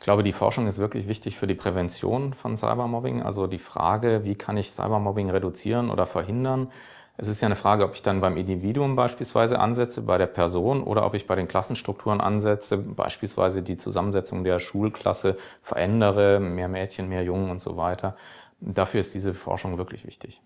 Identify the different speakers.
Speaker 1: Ich glaube, die Forschung ist wirklich wichtig für die Prävention von Cybermobbing. Also die Frage, wie kann ich Cybermobbing reduzieren oder verhindern? Es ist ja eine Frage, ob ich dann beim Individuum beispielsweise ansetze, bei der Person oder ob ich bei den Klassenstrukturen ansetze, beispielsweise die Zusammensetzung der Schulklasse verändere, mehr Mädchen, mehr Jungen und so weiter. Dafür ist diese Forschung wirklich wichtig.